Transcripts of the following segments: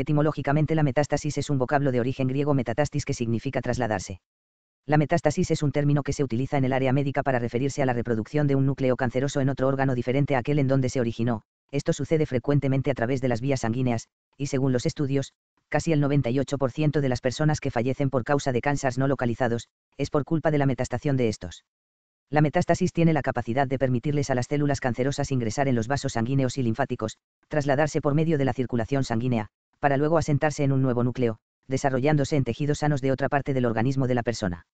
Etimológicamente la metástasis es un vocablo de origen griego metatastis que significa trasladarse. La metástasis es un término que se utiliza en el área médica para referirse a la reproducción de un núcleo canceroso en otro órgano diferente a aquel en donde se originó. Esto sucede frecuentemente a través de las vías sanguíneas, y según los estudios, casi el 98% de las personas que fallecen por causa de cánceres no localizados, es por culpa de la metastación de estos. La metástasis tiene la capacidad de permitirles a las células cancerosas ingresar en los vasos sanguíneos y linfáticos, trasladarse por medio de la circulación sanguínea, para luego asentarse en un nuevo núcleo, desarrollándose en tejidos sanos de otra parte del organismo de la persona.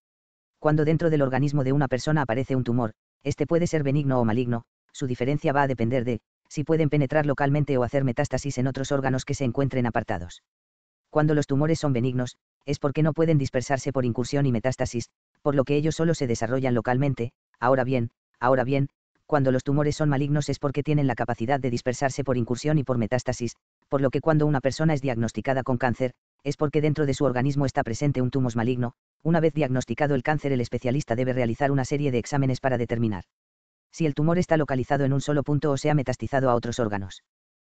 Cuando dentro del organismo de una persona aparece un tumor, este puede ser benigno o maligno, su diferencia va a depender de si pueden penetrar localmente o hacer metástasis en otros órganos que se encuentren apartados. Cuando los tumores son benignos, es porque no pueden dispersarse por incursión y metástasis, por lo que ellos solo se desarrollan localmente, ahora bien, ahora bien, cuando los tumores son malignos es porque tienen la capacidad de dispersarse por incursión y por metástasis, por lo que cuando una persona es diagnosticada con cáncer, es porque dentro de su organismo está presente un tumor maligno, una vez diagnosticado el cáncer el especialista debe realizar una serie de exámenes para determinar si el tumor está localizado en un solo punto o se ha metastizado a otros órganos.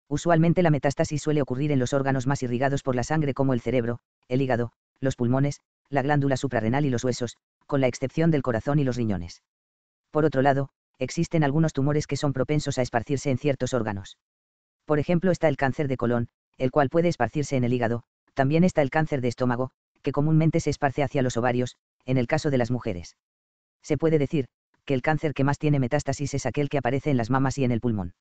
Usualmente la metástasis suele ocurrir en los órganos más irrigados por la sangre como el cerebro, el hígado, los pulmones, la glándula suprarrenal y los huesos, con la excepción del corazón y los riñones. Por otro lado, existen algunos tumores que son propensos a esparcirse en ciertos órganos. Por ejemplo está el cáncer de colon, el cual puede esparcirse en el hígado, también está el cáncer de estómago, que comúnmente se esparce hacia los ovarios, en el caso de las mujeres. Se puede decir, que el cáncer que más tiene metástasis es aquel que aparece en las mamas y en el pulmón.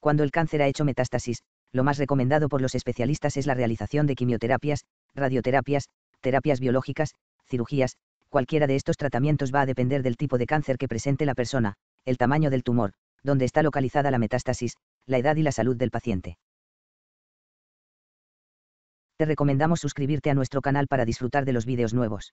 Cuando el cáncer ha hecho metástasis, lo más recomendado por los especialistas es la realización de quimioterapias, radioterapias, terapias biológicas, cirugías, cualquiera de estos tratamientos va a depender del tipo de cáncer que presente la persona, el tamaño del tumor, donde está localizada la metástasis, la edad y la salud del paciente. Te recomendamos suscribirte a nuestro canal para disfrutar de los vídeos nuevos.